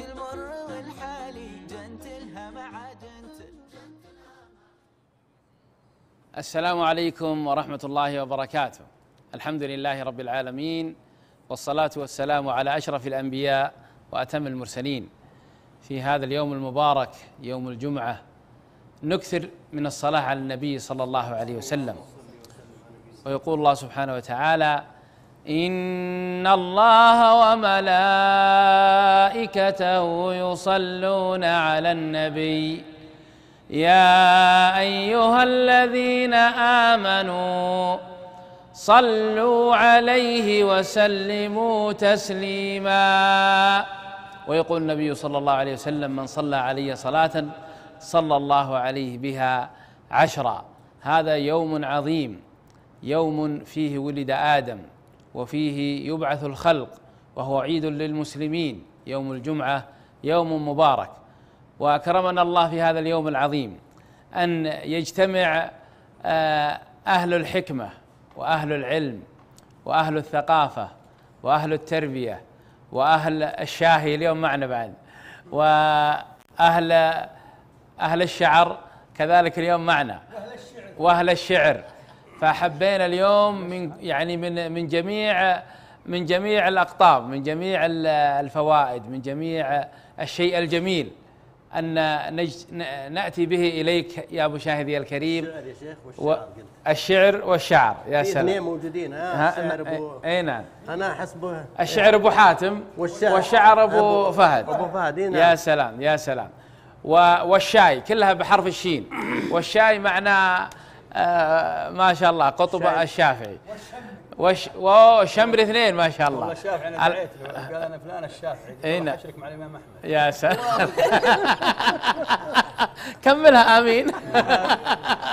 عيش المر والحالي جنتلها مع جنتل السلام عليكم ورحمة الله وبركاته الحمد لله رب العالمين والصلاة والسلام على أشرف الأنبياء وأتم المرسلين في هذا اليوم المبارك يوم الجمعة نكثر من الصلاة على النبي صلى الله عليه وسلم ويقول الله سبحانه وتعالى إن الله وملائكته يصلون على النبي يا أيها الذين آمنوا صلوا عليه وسلموا تسليما ويقول النبي صلى الله عليه وسلم من صلى علي صلاة صلى الله عليه بها عشرا هذا يوم عظيم يوم فيه ولد آدم وفيه يبعث الخلق وهو عيد للمسلمين يوم الجمعه يوم مبارك واكرمنا الله في هذا اليوم العظيم ان يجتمع آه، اهل الحكمه واهل العلم واهل الثقافه واهل التربيه واهل الشاهي اليوم معنا بعد واهل اهل الشعر كذلك اليوم معنا واهل الشعر فحبينا اليوم من يعني من من جميع من جميع الاقطاب من جميع الفوائد من جميع الشيء الجميل ان نج... ناتي به اليك يا مشاهدي الكريم الشعر يا شيخ والشعر و... الشعر والشعر يا سلام اثنين موجودين ها الشعر ابو اي نعم انا احسبه الشعر ابو حاتم والشعر, والشعر ابو, فهد ابو فهد نعم. يا سلام يا سلام و... والشاي كلها بحرف الشين والشاي معناه آه، ما شاء الله قطب الشافعي وش وشمر اثنين ما شاء الله والله الشافعي انا قال انا فلان الشافعي اي نعم. اشرك مع الامام احمد يا سلام كملها امين